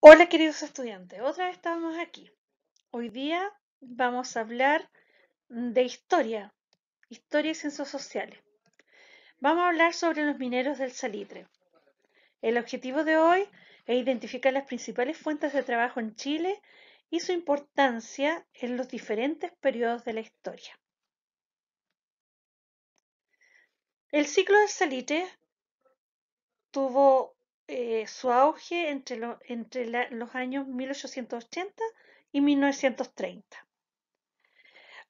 Hola queridos estudiantes, otra vez estamos aquí. Hoy día vamos a hablar de historia, historia y ciencias sociales. Vamos a hablar sobre los mineros del salitre. El objetivo de hoy es identificar las principales fuentes de trabajo en Chile y su importancia en los diferentes periodos de la historia. El ciclo del salitre tuvo eh, su auge entre, los años 1880 y 1930.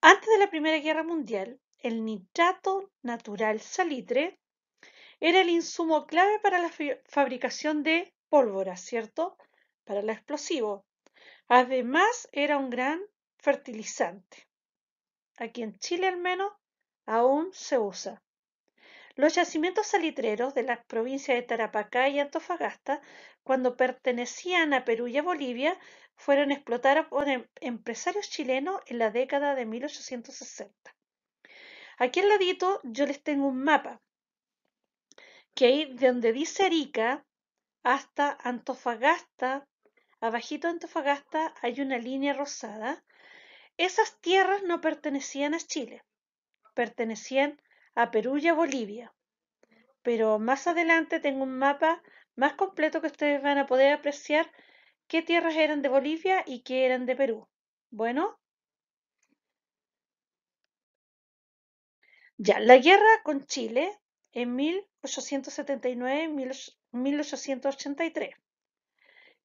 Antes de la Primera Guerra Mundial, el nitrato natural salitre era el insumo clave para la fabricación de pólvora, ¿cierto? Para el explosivo. Además, era un gran fertilizante. Aquí en Chile al menos aún se usa. Los yacimientos salitreros de las provincias de Tarapacá y Antofagasta, cuando pertenecían a Perú y a Bolivia, fueron explotados por em, empresarios chilenos en la década de 1860. Aquí al ladito yo les tengo un mapa, que ahí de donde dice Arica hasta Antofagasta, abajito de Antofagasta hay una línea rosada. Esas tierras no pertenecían a Chile, pertenecían a Perú y a Bolivia pero más adelante tengo un mapa más completo que ustedes van a poder apreciar qué tierras eran de Bolivia y qué eran de Perú. Bueno. Ya, la guerra con Chile en 1879-1883.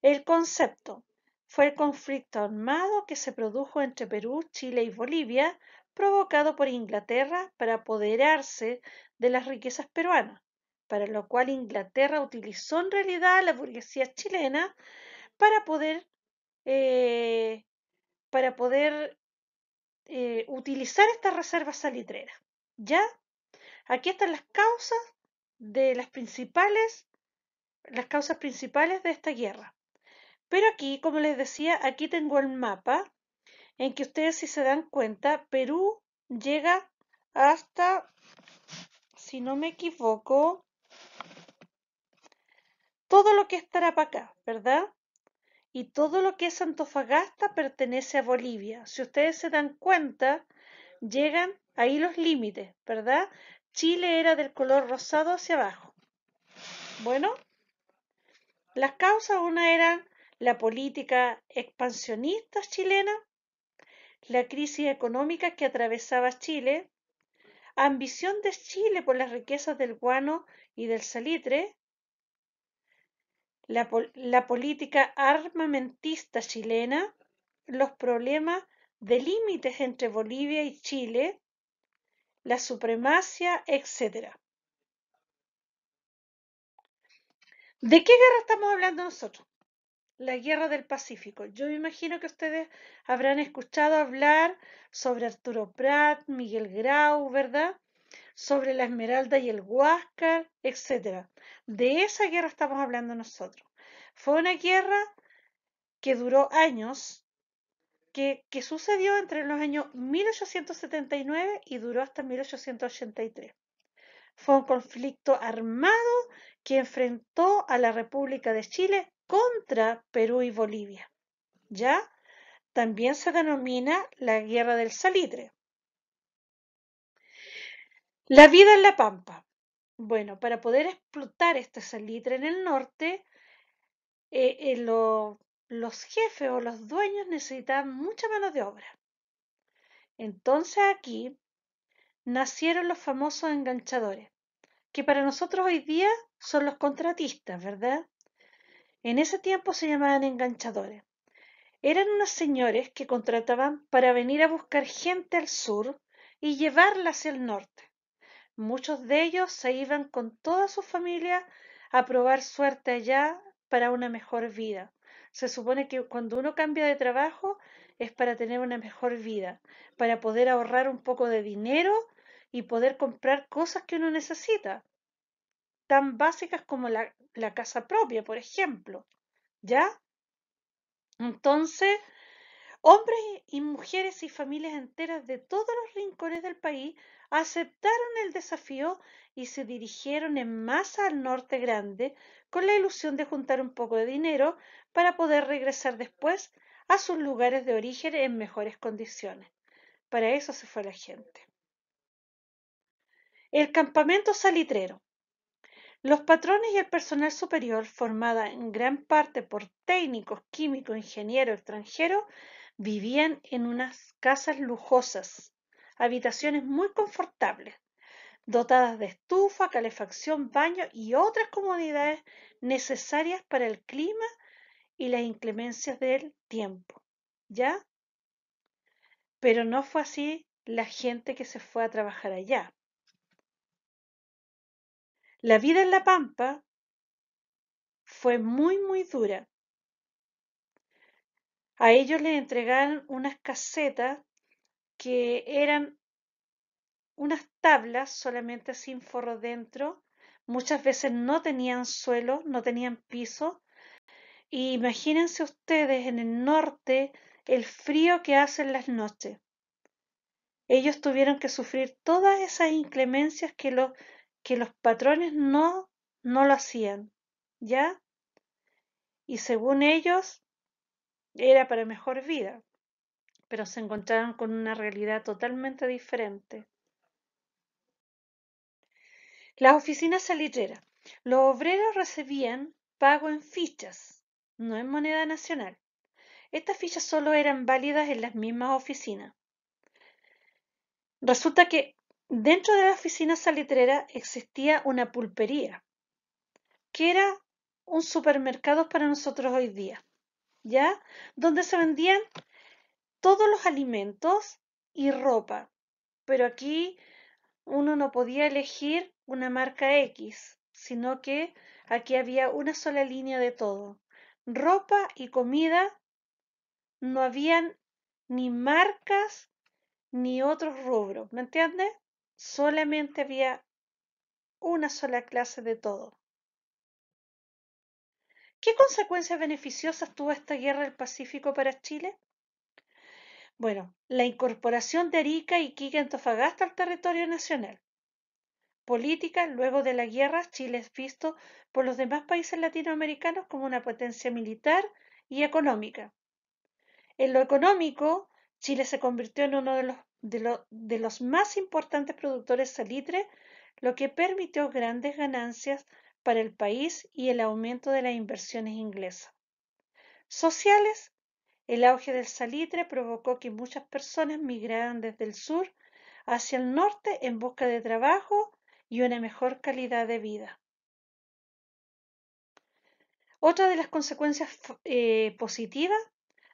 El concepto fue el conflicto armado que se produjo entre Perú, Chile y Bolivia, provocado por Inglaterra para apoderarse de las riquezas peruanas para lo cual Inglaterra utilizó en realidad la burguesía chilena para poder, eh, para poder eh, utilizar estas reservas salitreras. ¿Ya? Aquí están las causas de las principales, las causas principales de esta guerra. Pero aquí, como les decía, aquí tengo el mapa en que ustedes si se dan cuenta, Perú llega hasta, si no me equivoco, todo lo que es Tarapacá, ¿verdad? Y todo lo que es Antofagasta pertenece a Bolivia. Si ustedes se dan cuenta, llegan ahí los límites, ¿verdad? Chile era del color rosado hacia abajo. Bueno, las causas, una era la política expansionista chilena, la crisis económica que atravesaba Chile, ambición de Chile por las riquezas del guano y del salitre, la, política armamentista chilena, los problemas de límites entre Bolivia y Chile, la supremacia, etc. ¿De qué guerra estamos hablando nosotros? La guerra del Pacífico. Yo me imagino que ustedes habrán escuchado hablar sobre Arturo Prat, Miguel Grau, ¿verdad? sobre la Esmeralda y el Huáscar, etc. De esa guerra estamos hablando nosotros. Fue una guerra que duró años, que, que sucedió entre los años 1879 y duró hasta 1883. Fue un conflicto armado que enfrentó a la República de Chile contra Perú y Bolivia. ¿Ya? También se denomina la Guerra del Salitre. La vida en la pampa. Bueno, para poder explotar este salitre en el norte, eh, eh, los jefes o los dueños necesitaban mucha mano de obra. Entonces aquí nacieron los famosos enganchadores, que para nosotros hoy día son los contratistas, ¿verdad? En ese tiempo se llamaban enganchadores. Eran unos señores que contrataban para venir a buscar gente al sur y llevarla hacia el norte. Muchos de ellos se iban con toda su familia a probar suerte allá para una mejor vida. Se supone que cuando uno cambia de trabajo es para tener una mejor vida, para poder ahorrar un poco de dinero y poder comprar cosas que uno necesita, tan básicas como la, la casa propia, por ejemplo. ¿Ya? Entonces, hombres y mujeres y familias enteras de todos los rincones del país aceptaron el desafío y se dirigieron en masa al norte grande con la ilusión de juntar un poco de dinero para poder regresar después a sus lugares de origen en mejores condiciones. Para eso se fue la gente. El campamento salitrero. Los patrones y el personal superior, formada en gran parte por técnicos, químicos, ingenieros extranjeros, vivían en unas casas lujosas habitaciones muy confortables, dotadas de estufa, calefacción, baño y otras comodidades necesarias para el clima y las inclemencias del tiempo. ¿Ya? Pero no fue así la gente que se fue a trabajar allá. La vida en la pampa fue muy, muy dura. A ellos les entregaron unas casetas que eran unas tablas solamente sin forro dentro, muchas veces no tenían suelo, no tenían piso. imagínense ustedes en el norte el frío que hacen las noches. Ellos tuvieron que sufrir todas esas inclemencias que los, que los patrones no, no lo hacían, ¿ya? Y según ellos, era para mejor vida pero se encontraron con una realidad totalmente diferente. Las oficinas salitreras. Los obreros recibían pago en fichas, no en moneda nacional. Estas fichas solo eran válidas en las mismas oficinas. Resulta que dentro de la oficina salitrera existía una pulpería, que era un supermercado para nosotros hoy día, ¿ya? Donde se vendían todos los alimentos y ropa, pero aquí uno no podía elegir una marca X, sino que aquí había una sola línea de todo. Ropa y comida no habían ni marcas ni otros rubros, ¿me entiendes? Solamente había una sola clase de todo. ¿Qué consecuencias beneficiosas tuvo esta guerra del Pacífico para Chile? Bueno, la incorporación de Arica y Quique Antofagasta al territorio nacional. Política, luego de la guerra, Chile es visto por los demás países latinoamericanos como una potencia militar y económica. En lo económico, Chile se convirtió en uno de los, de los más importantes productores salitre, lo que permitió grandes ganancias para el país y el aumento de las inversiones inglesas. Sociales, el auge del salitre provocó que muchas personas migraran desde el sur hacia el norte en busca de trabajo y una mejor calidad de vida. Otra de las consecuencias eh, positivas,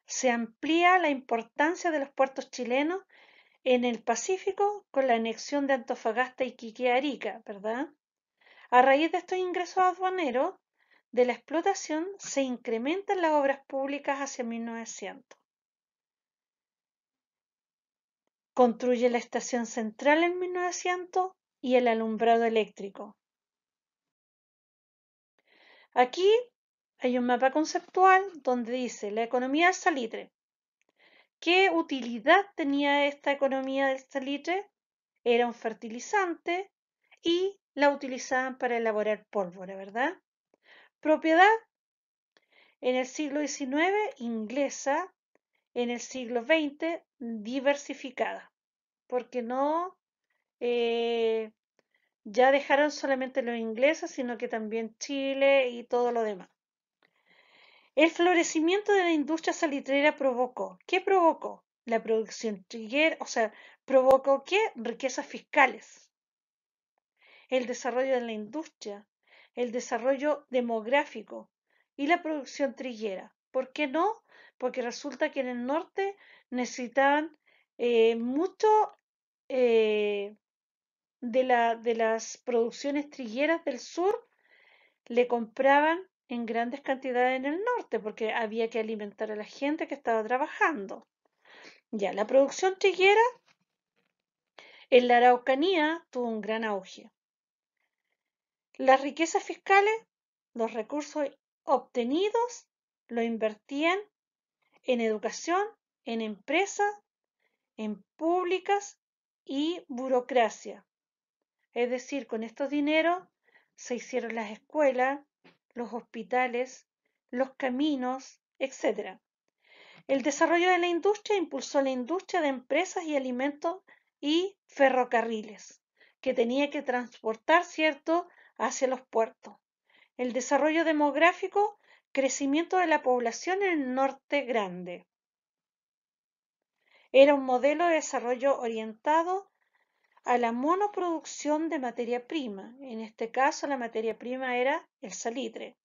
se amplía la importancia de los puertos chilenos en el Pacífico con la anexión de Antofagasta y Quique ¿verdad? A raíz de estos ingresos aduaneros, de la explotación se incrementan las obras públicas hacia 1900. Construye la estación central en 1900 y el alumbrado eléctrico. Aquí hay un mapa conceptual donde dice la economía del salitre. ¿Qué utilidad tenía esta economía del salitre? Era un fertilizante y la utilizaban para elaborar pólvora, ¿verdad? propiedad en el siglo XIX inglesa, en el siglo XX diversificada, porque no eh, ya dejaron solamente los ingleses, sino que también Chile y todo lo demás. El florecimiento de la industria salitrera provocó, ¿qué provocó? La producción triguera, o sea, provocó qué? Riquezas fiscales. El desarrollo de la industria el desarrollo demográfico y la producción triguera. ¿Por qué no? Porque resulta que en el norte necesitaban eh, mucho eh, de, de las producciones trigueras del sur, le compraban en grandes cantidades en el norte porque había que alimentar a la gente que estaba trabajando. Ya, la producción triguera en la Araucanía tuvo un gran auge. Las riquezas fiscales, los recursos obtenidos, lo invertían en educación, en empresas, en públicas y burocracia. Es decir, con estos dineros se hicieron las escuelas, los hospitales, los caminos, etc. El desarrollo de la industria impulsó la industria de empresas y alimentos y ferrocarriles, que tenía que transportar, ¿cierto?, hacia los puertos. El desarrollo demográfico, crecimiento de la población en el norte grande. Era un modelo de desarrollo orientado a la monoproducción de materia prima. En este caso, la materia prima era el salitre.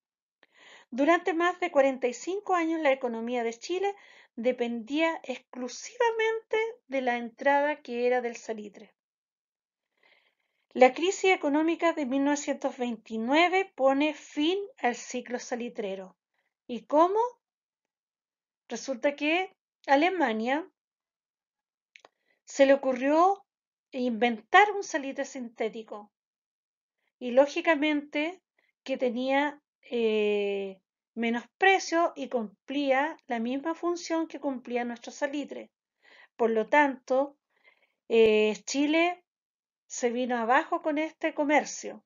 Durante más de 45 años, la economía de Chile dependía exclusivamente de la entrada que era del salitre. La crisis económica de 1929 pone fin al ciclo salitrero. ¿Y cómo? Resulta que Alemania se le ocurrió inventar un salitre sintético y lógicamente que tenía eh, menos precio y cumplía la misma función que cumplía nuestro salitre. Por lo tanto, eh, Chile se vino abajo con este comercio.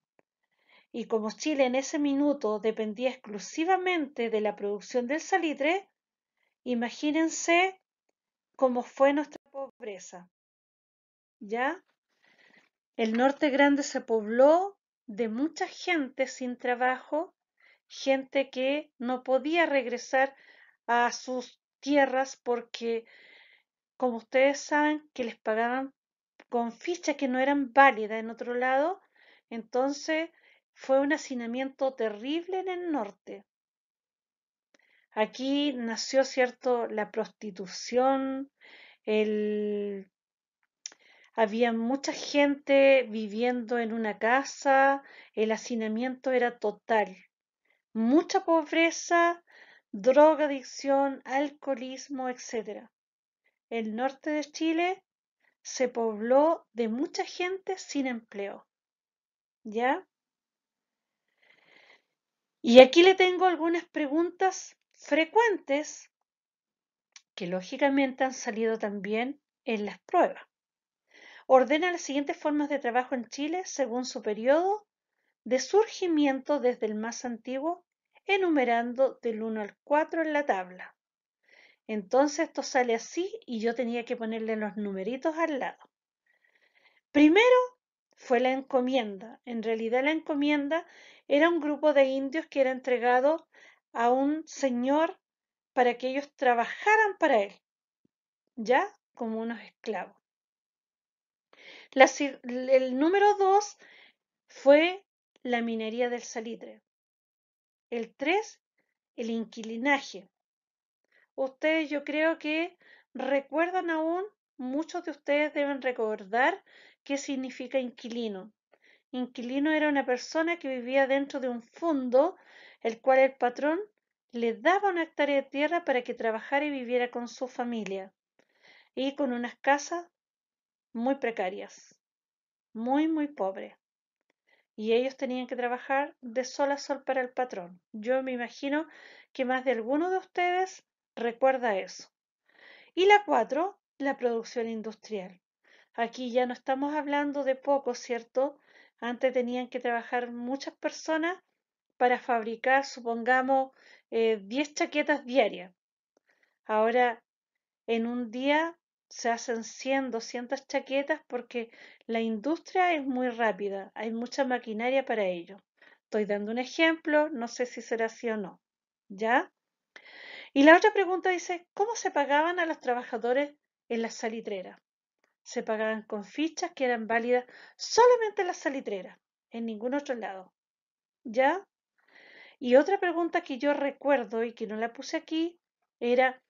Y como Chile en ese minuto dependía exclusivamente de la producción del salitre, imagínense cómo fue nuestra pobreza. ¿Ya? El norte grande se pobló de mucha gente sin trabajo, gente que no podía regresar a sus tierras porque, como ustedes saben, que les pagaban con fichas que no eran válidas en otro lado. Entonces fue un hacinamiento terrible en el norte. Aquí nació, ¿cierto?, la prostitución, había mucha gente viviendo en una casa, el hacinamiento era total, mucha pobreza, drogadicción, alcoholismo, etc. El norte de Chile se pobló de mucha gente sin empleo. ¿Ya? Y aquí le tengo algunas preguntas frecuentes que lógicamente han salido también en las pruebas. Ordena las siguientes formas de trabajo en Chile según su periodo de surgimiento desde el más antiguo, enumerando del 1 al 4 en la tabla. Entonces esto sale así y yo tenía que ponerle los numeritos al lado. Primero fue la encomienda. En realidad la encomienda era un grupo de indios que era entregado a un señor para que ellos trabajaran para él, ya como unos esclavos. el número dos fue la minería del salitre. El tres, el inquilinaje ustedes yo creo que recuerdan aún, muchos de ustedes deben recordar qué significa inquilino. Inquilino era una persona que vivía dentro de un fondo, el cual el patrón le daba una hectárea de tierra para que trabajara y viviera con su familia, y con unas casas muy precarias, muy, muy pobres. Y ellos tenían que trabajar de sol a sol para el patrón. Yo me imagino que más de alguno de ustedes Recuerda eso. Y la cuatro, la producción industrial. Aquí ya no estamos hablando de poco, ¿cierto? Antes tenían que trabajar muchas personas para fabricar, supongamos, 10 eh, chaquetas diarias. Ahora, en un día se hacen 100, 200 chaquetas porque la industria es muy rápida, hay mucha maquinaria para ello. Estoy dando un ejemplo, no sé si será así o no. ¿Ya? Y la otra pregunta dice, ¿cómo se pagaban a los trabajadores en la salitrera? Se pagaban con fichas que eran válidas solamente en la salitrera, en ningún otro lado. ¿Ya? Y otra pregunta que yo recuerdo y que no la puse aquí era,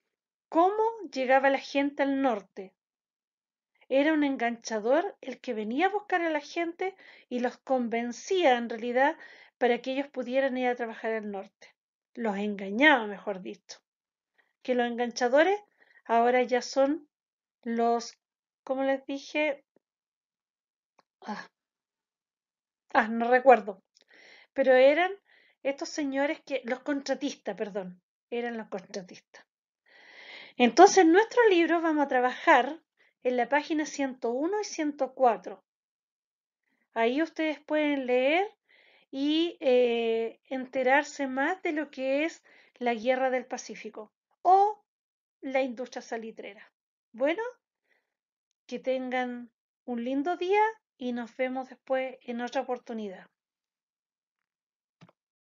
¿cómo llegaba la gente al norte? Era un enganchador el que venía a buscar a la gente y los convencía en realidad para que ellos pudieran ir a trabajar al norte. Los engañaba, mejor dicho los enganchadores ahora ya son los, como les dije, ah. ah, no recuerdo, pero eran estos señores que, los contratistas, perdón, eran los contratistas. Entonces, en nuestro libro vamos a trabajar en la página 101 y 104. Ahí ustedes pueden leer y eh, enterarse más de lo que es la guerra del Pacífico o la industria salitrera. Bueno, que tengan un lindo día y nos vemos después en otra oportunidad.